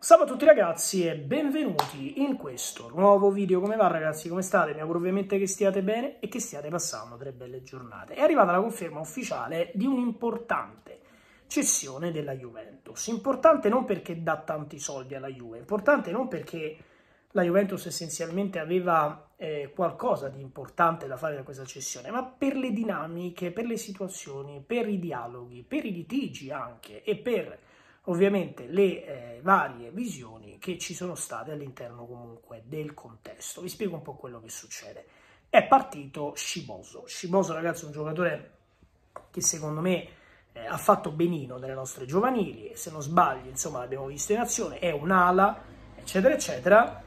Salve a tutti ragazzi e benvenuti in questo nuovo video. Come va ragazzi? Come state? Mi auguro ovviamente che stiate bene e che stiate passando tre belle giornate. È arrivata la conferma ufficiale di un'importante cessione della Juventus. Importante non perché dà tanti soldi alla Juve, importante non perché la Juventus essenzialmente aveva eh, qualcosa di importante da fare da questa cessione, ma per le dinamiche, per le situazioni, per i dialoghi, per i litigi anche e per ovviamente le eh, varie visioni che ci sono state all'interno comunque del contesto. Vi spiego un po' quello che succede. È partito Sciboso. Sciboso, ragazzi, è un giocatore che secondo me eh, ha fatto benino nelle nostre giovanili, se non sbaglio, insomma, l'abbiamo visto in azione, è un'ala, eccetera, eccetera,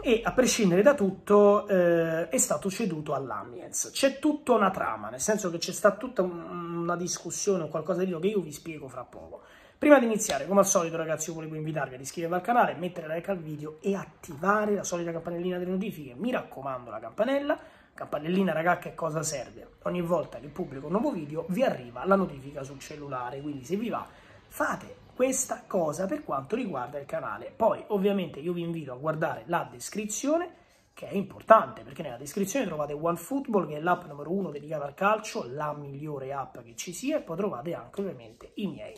e a prescindere da tutto eh, è stato ceduto all'Amiens. C'è tutta una trama, nel senso che c'è stata tutta un, una discussione, qualcosa di lì che io vi spiego fra poco. Prima di iniziare, come al solito ragazzi, io volevo invitarvi ad iscrivervi al canale, mettere like al video e attivare la solita campanellina delle notifiche. Mi raccomando la campanella, campanellina raga che cosa serve? Ogni volta che pubblico un nuovo video vi arriva la notifica sul cellulare, quindi se vi va fate questa cosa per quanto riguarda il canale. Poi ovviamente io vi invito a guardare la descrizione che è importante perché nella descrizione trovate OneFootball che è l'app numero uno dedicata al calcio, la migliore app che ci sia e poi trovate anche ovviamente i miei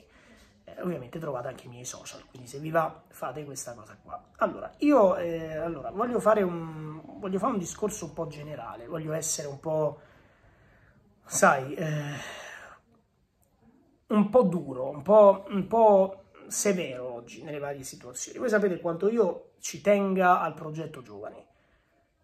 eh, ovviamente trovate anche i miei social, quindi se vi va fate questa cosa qua. Allora, io eh, allora, voglio, fare un, voglio fare un discorso un po' generale, voglio essere un po', sai, eh, un po' duro, un po', un po' severo oggi nelle varie situazioni. Voi sapete quanto io ci tenga al progetto giovani,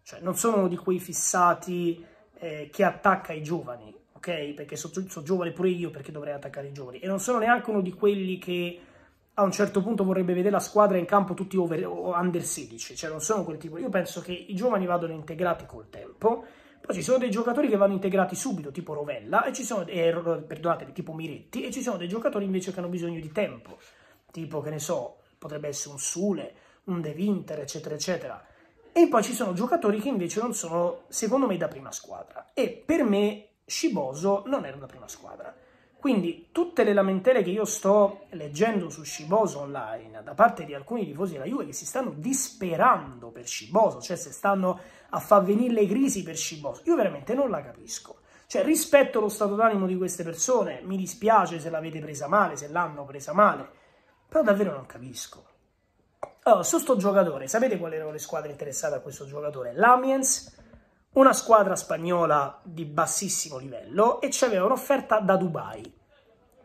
cioè non sono di quei fissati eh, che attacca i giovani, ok? Perché sono so giovane pure io, perché dovrei attaccare i giovani. E non sono neanche uno di quelli che a un certo punto vorrebbe vedere la squadra in campo tutti over, under 16, cioè non sono quel tipo. Io penso che i giovani vadano integrati col tempo. Poi ci sono dei giocatori che vanno integrati subito, tipo Rovella, e ci sono, eh, perdonatevi, tipo Miretti, e ci sono dei giocatori invece che hanno bisogno di tempo, tipo, che ne so, potrebbe essere un Sule, un De Winter, eccetera, eccetera. E poi ci sono giocatori che invece non sono, secondo me, da prima squadra. E per me Shiboso non era una prima squadra. Quindi tutte le lamentele che io sto leggendo su Shiboso online da parte di alcuni tifosi della Juve che si stanno disperando per Shiboso, cioè se stanno a far venire le crisi per Shiboso, io veramente non la capisco. Cioè rispetto lo stato d'animo di queste persone, mi dispiace se l'avete presa male, se l'hanno presa male, però davvero non capisco. Allora, su sto giocatore, sapete quali erano le squadre interessate a questo giocatore? L'Amiens, una squadra spagnola di bassissimo livello e ci aveva un'offerta da Dubai,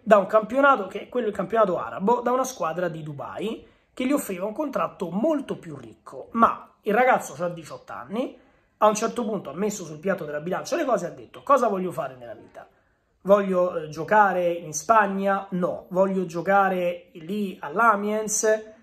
da un campionato che è quello il campionato arabo, da una squadra di Dubai che gli offriva un contratto molto più ricco. Ma il ragazzo ha 18 anni, a un certo punto ha messo sul piatto della bilancia le cose e ha detto cosa voglio fare nella vita? Voglio eh, giocare in Spagna? No. Voglio giocare lì all'Amiens?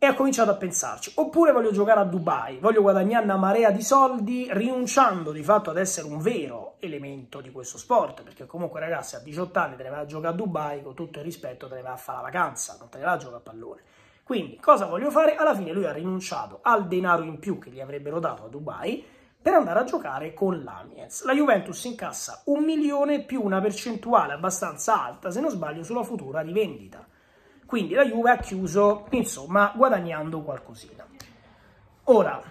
e ha cominciato a pensarci. Oppure voglio giocare a Dubai, voglio guadagnare una marea di soldi rinunciando di fatto ad essere un vero elemento di questo sport, perché comunque ragazzi a 18 anni te ne vai a giocare a Dubai, con tutto il rispetto te ne vai a fare la vacanza, non te ne vai a giocare a pallone. Quindi cosa voglio fare? Alla fine lui ha rinunciato al denaro in più che gli avrebbero dato a Dubai per andare a giocare con l'Amiens. La Juventus incassa un milione più una percentuale abbastanza alta, se non sbaglio, sulla futura rivendita. Quindi la Juve ha chiuso, insomma, guadagnando qualcosina. Ora,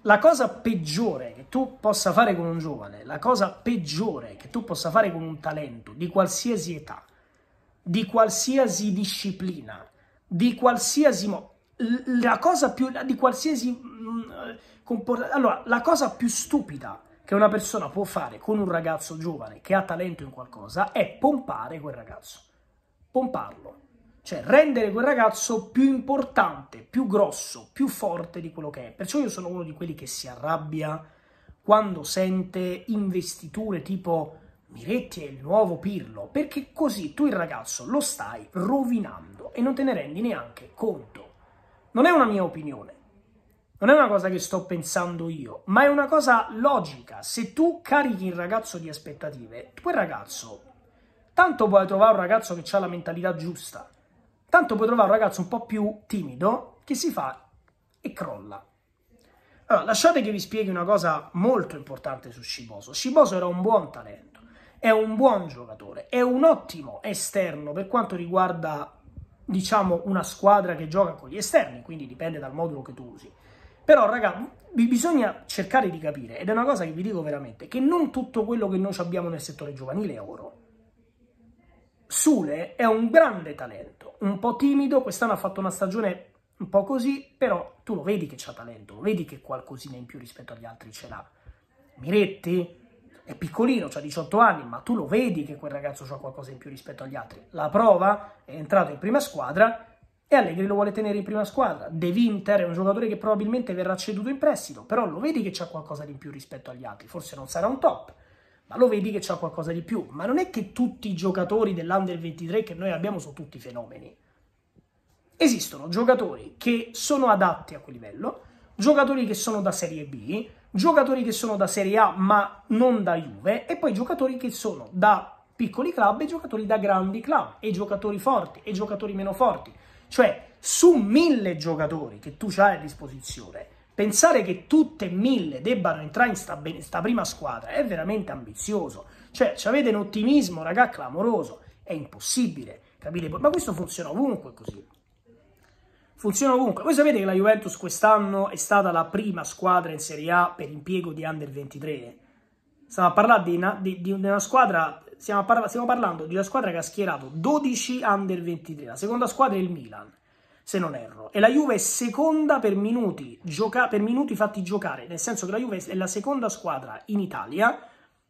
la cosa peggiore che tu possa fare con un giovane, la cosa peggiore che tu possa fare con un talento di qualsiasi età, di qualsiasi disciplina, di qualsiasi la cosa più di qualsiasi mm, comportamento. Allora, la cosa più stupida che una persona può fare con un ragazzo giovane che ha talento in qualcosa è pompare quel ragazzo. Pomparlo. Cioè rendere quel ragazzo più importante, più grosso, più forte di quello che è. Perciò io sono uno di quelli che si arrabbia quando sente investiture tipo Miretti è il nuovo Pirlo, perché così tu il ragazzo lo stai rovinando e non te ne rendi neanche conto. Non è una mia opinione, non è una cosa che sto pensando io, ma è una cosa logica. Se tu carichi il ragazzo di aspettative, quel ragazzo, tanto puoi trovare un ragazzo che ha la mentalità giusta, tanto puoi trovare un ragazzo un po' più timido che si fa e crolla. Allora, lasciate che vi spieghi una cosa molto importante su Sciboso. Sciboso era un buon talento, è un buon giocatore, è un ottimo esterno per quanto riguarda, diciamo, una squadra che gioca con gli esterni, quindi dipende dal modulo che tu usi. Però, raga, bisogna cercare di capire, ed è una cosa che vi dico veramente, che non tutto quello che noi abbiamo nel settore giovanile è oro. Sule è un grande talento un po' timido, quest'anno ha fatto una stagione un po' così, però tu lo vedi che c'ha talento, lo vedi che qualcosina in più rispetto agli altri ce l'ha. Miretti è piccolino, ha 18 anni, ma tu lo vedi che quel ragazzo ha qualcosa in più rispetto agli altri. La prova è entrato in prima squadra e Allegri lo vuole tenere in prima squadra. De Winter è un giocatore che probabilmente verrà ceduto in prestito, però lo vedi che c'ha qualcosa di in più rispetto agli altri, forse non sarà un top, ma lo vedi che c'è qualcosa di più. Ma non è che tutti i giocatori dell'Under 23 che noi abbiamo sono tutti fenomeni. Esistono giocatori che sono adatti a quel livello, giocatori che sono da Serie B, giocatori che sono da Serie A ma non da Juve e poi giocatori che sono da piccoli club e giocatori da grandi club e giocatori forti e giocatori meno forti. Cioè, su mille giocatori che tu hai a disposizione, Pensare che tutte e mille debbano entrare in sta, in sta prima squadra è veramente ambizioso. Cioè, avete un ottimismo, raga, clamoroso. È impossibile, capite? Ma questo funziona ovunque così. Funziona ovunque. Voi sapete che la Juventus quest'anno è stata la prima squadra in Serie A per impiego di Under 23? Stiamo a parlare di una, di, di una squadra... Stiamo, parla, stiamo parlando di una squadra che ha schierato 12 Under 23. La seconda squadra è il Milan se non erro. E la Juve è seconda per minuti, gioca- per minuti fatti giocare, nel senso che la Juve è la seconda squadra in Italia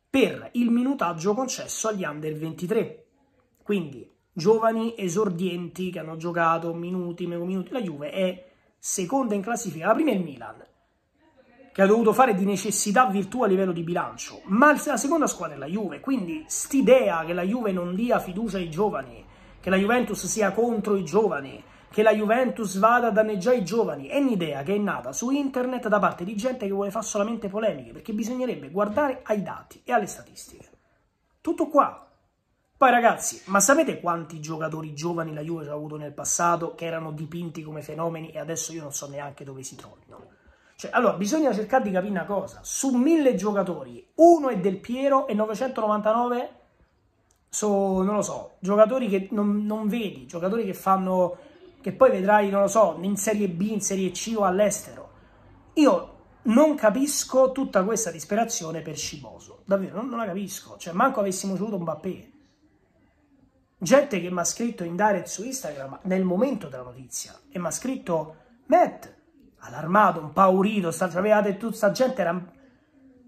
per il minutaggio concesso agli under 23. Quindi giovani esordienti che hanno giocato minuti, meno minuti, la Juve è seconda in classifica, la prima è il Milan, che ha dovuto fare di necessità virtù a livello di bilancio, ma la seconda squadra è la Juve, quindi st'idea che la Juve non dia fiducia ai giovani, che la Juventus sia contro i giovani, che la Juventus vada a danneggiare i giovani è un'idea che è nata su internet da parte di gente che vuole fare solamente polemiche, perché bisognerebbe guardare ai dati e alle statistiche. Tutto qua. Poi ragazzi, ma sapete quanti giocatori giovani la Juve ha avuto nel passato che erano dipinti come fenomeni e adesso io non so neanche dove si trovino? Cioè, allora, bisogna cercare di capire una cosa. Su mille giocatori, uno è Del Piero e 999 sono, non lo so, giocatori che non, non vedi, giocatori che fanno che poi vedrai, non lo so, in Serie B, in Serie C o all'estero. Io non capisco tutta questa disperazione per Scimoso. davvero, non, non la capisco, cioè manco avessimo ceduto Mbappé. Gente che mi ha scritto in direct su Instagram nel momento della notizia e mi ha scritto Matt, allarmato, impaurito, sta, cioè, aveva detto, questa gente era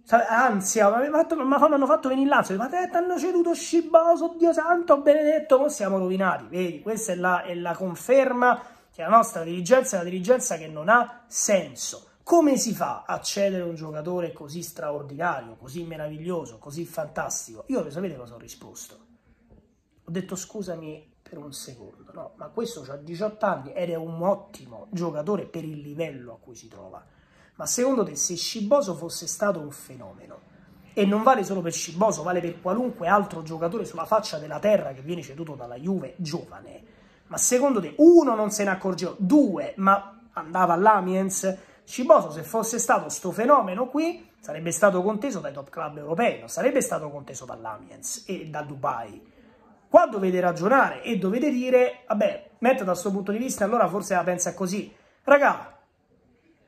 ansia, mi hanno fatto, venire l'ansia, ma te ti hanno ceduto Sciboso, Dio santo, benedetto, non siamo rovinati, vedi, questa è la, è la conferma che la nostra dirigenza è una dirigenza che non ha senso. Come si fa a cedere un giocatore così straordinario, così meraviglioso, così fantastico? Io lo sapete cosa ho risposto? Ho detto scusami per un secondo, no, ma questo ha 18 anni ed è un ottimo giocatore per il livello a cui si trova ma secondo te se Sciboso fosse stato un fenomeno, e non vale solo per Sciboso, vale per qualunque altro giocatore sulla faccia della terra che viene ceduto dalla Juve giovane, ma secondo te uno non se ne accorgeva, due, ma andava all'Amiens, Sciboso se fosse stato sto fenomeno qui sarebbe stato conteso dai top club europei, non sarebbe stato conteso dall'Amiens e da Dubai. Qua dovete ragionare e dovete dire, vabbè, metta da questo punto di vista, allora forse la pensa così. Raga,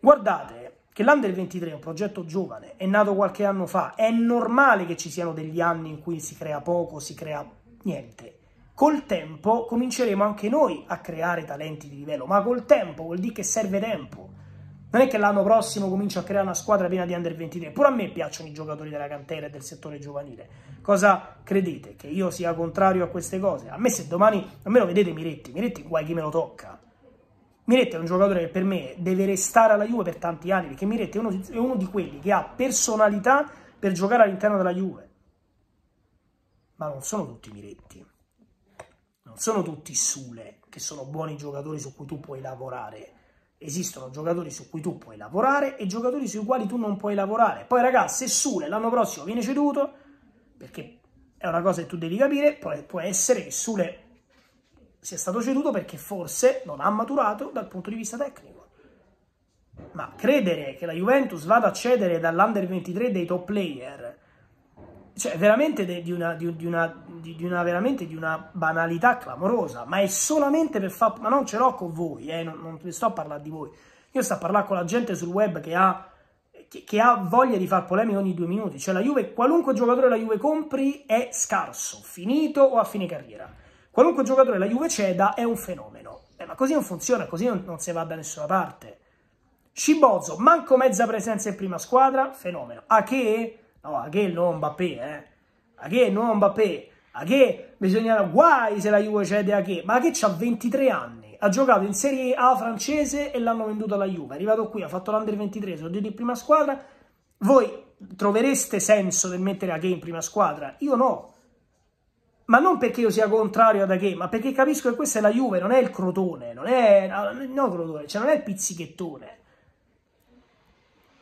guardate, che l'Under 23 è un progetto giovane, è nato qualche anno fa, è normale che ci siano degli anni in cui si crea poco, si crea niente. Col tempo cominceremo anche noi a creare talenti di livello, ma col tempo vuol dire che serve tempo. Non è che l'anno prossimo comincio a creare una squadra piena di under 23, pure a me piacciono i giocatori della cantera e del settore giovanile. Cosa credete? Che io sia contrario a queste cose? A me se domani, a me lo vedete Miretti, Miretti guai chi me lo tocca. Miretti è un giocatore che per me deve restare alla Juve per tanti anni, perché Miretti è uno, è uno di quelli che ha personalità per giocare all'interno della Juve. Ma non sono tutti Miretti, non sono tutti Sule, che sono buoni giocatori su cui tu puoi lavorare. Esistono giocatori su cui tu puoi lavorare e giocatori sui quali tu non puoi lavorare. Poi ragazzi, se Sule l'anno prossimo viene ceduto, perché è una cosa che tu devi capire, può essere che Sule sia stato ceduto perché forse non ha maturato dal punto di vista tecnico. Ma credere che la Juventus vada a cedere dall'Under 23 dei top player, cioè veramente di una, di, una, di, una, veramente di una banalità clamorosa, ma è solamente per far... Ma non ce l'ho con voi, eh, non, non sto a parlare di voi. Io sto a parlare con la gente sul web che ha che, ha voglia di far polemiche ogni due minuti. Cioè la Juve, qualunque giocatore la Juve compri è scarso, finito o a fine carriera. Qualunque giocatore la Juve ceda è un fenomeno. Eh, ma così non funziona, così non, non si va da nessuna parte. Scibozo, manco mezza presenza in prima squadra, fenomeno. A che? No, a che il nuovo Mbappé, eh? A che il nuovo Mbappé? A che bisognerà guai se la Juve cede a che? Ma che c'ha 23 anni? Ha giocato in Serie A francese e l'hanno venduto alla Juve. È arrivato qui, ha fatto l'Under 23, sono di prima squadra. Voi trovereste senso nel mettere a che in prima squadra? Io no ma non perché io sia contrario ad Aghe, ma perché capisco che questa è la Juve, non è il Crotone, non è, no, crotone, cioè non è il pizzichettone.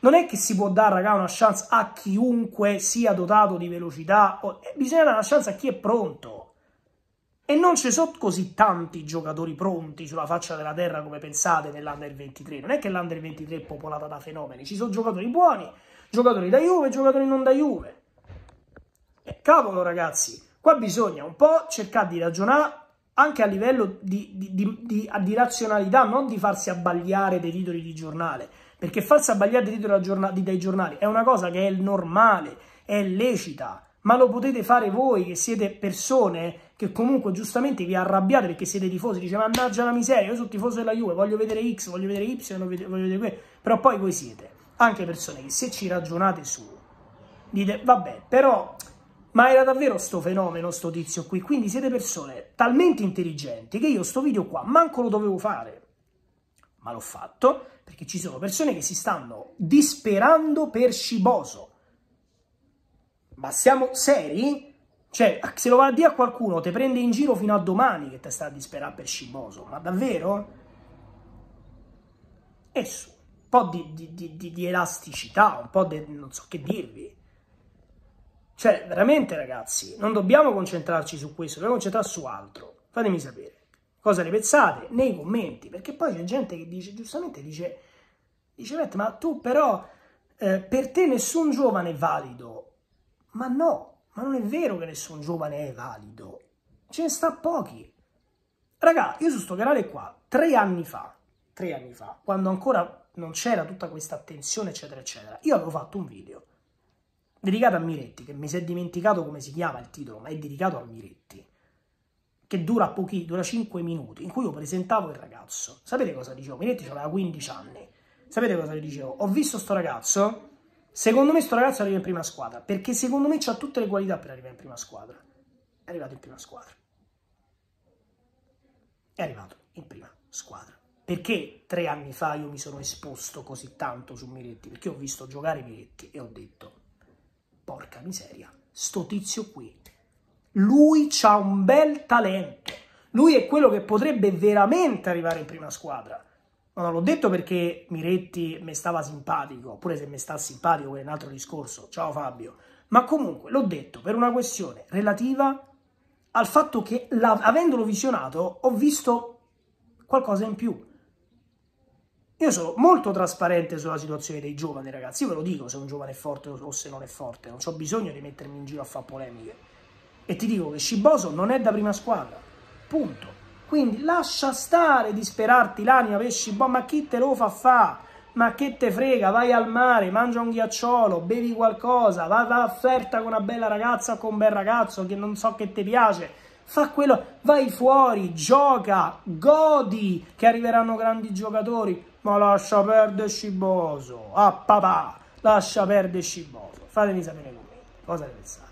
Non è che si può dare, raga, una chance a chiunque sia dotato di velocità, o, eh, bisogna dare una chance a chi è pronto. E non ci sono così tanti giocatori pronti sulla faccia della terra come pensate nell'Under 23. Non è che l'Under 23 è popolata da fenomeni, ci sono giocatori buoni, giocatori da Juve, giocatori non da Juve. E eh, cavolo ragazzi, Qua bisogna un po' cercare di ragionare anche a livello di, di, di, di, razionalità, non di farsi abbagliare dei titoli di giornale, perché farsi abbagliare dei titoli dai giornali è una cosa che è normale, è lecita, ma lo potete fare voi che siete persone che comunque giustamente vi arrabbiate perché siete tifosi, dice mannaggia la miseria, io sono tifoso della Juve, voglio vedere X, voglio vedere Y, voglio vedere quello, però poi voi siete anche persone che se ci ragionate su, dite vabbè, però ma era davvero sto fenomeno, sto tizio qui, quindi siete persone talmente intelligenti che io sto video qua manco lo dovevo fare, ma l'ho fatto perché ci sono persone che si stanno disperando per Sciboso. Ma siamo seri? Cioè, ah, se lo va a dire a qualcuno, te prende in giro fino a domani che te sta a disperare per Sciboso, ma davvero? E su, un po' di, di, di, di elasticità, un po' di non so che dirvi. Cioè, veramente ragazzi, non dobbiamo concentrarci su questo, dobbiamo concentrarci su altro. Fatemi sapere cosa ne pensate nei commenti, perché poi c'è gente che dice, giustamente dice, dice ma tu però, eh, per te nessun giovane è valido. Ma no, ma non è vero che nessun giovane è valido. Ce ne sta pochi. Raga, io su sto canale qua, tre anni fa, tre anni fa, quando ancora non c'era tutta questa attenzione, eccetera, eccetera, io avevo fatto un video dedicato a Miretti, che mi si è dimenticato come si chiama il titolo, ma è dedicato a Miretti, che dura pochi, dura 5 minuti, in cui io presentavo il ragazzo. Sapete cosa dicevo? Miretti aveva 15 anni. Sapete cosa gli dicevo? Ho visto sto ragazzo, secondo me sto ragazzo arriva in prima squadra, perché secondo me ha tutte le qualità per arrivare in prima squadra. È arrivato in prima squadra. È arrivato in prima squadra. Perché tre anni fa io mi sono esposto così tanto su Miretti? Perché ho visto giocare Miretti e ho detto porca miseria, sto tizio qui, lui ha un bel talento, lui è quello che potrebbe veramente arrivare in prima squadra. Ma non l'ho detto perché Miretti mi stava simpatico, oppure se mi sta simpatico quello è un altro discorso, ciao Fabio. Ma comunque l'ho detto per una questione relativa al fatto che, avendolo visionato, ho visto qualcosa in più. Io sono molto trasparente sulla situazione dei giovani, ragazzi. Io ve lo dico se un giovane è forte o se non è forte. Non ho bisogno di mettermi in giro a fare polemiche. E ti dico che Sciboso non è da prima squadra. Punto. Quindi lascia stare di sperarti l'anima per Sciboso. Ma chi te lo fa fa? Ma che te frega? Vai al mare, mangia un ghiacciolo, bevi qualcosa, va, va flirta con una bella ragazza o con un bel ragazzo che non so che ti piace fa quello, vai fuori, gioca, godi che arriveranno grandi giocatori. Ma lascia perdere Sciboso. Ah papà, lascia perdere Sciboso. Fatemi sapere voi cosa ne pensate.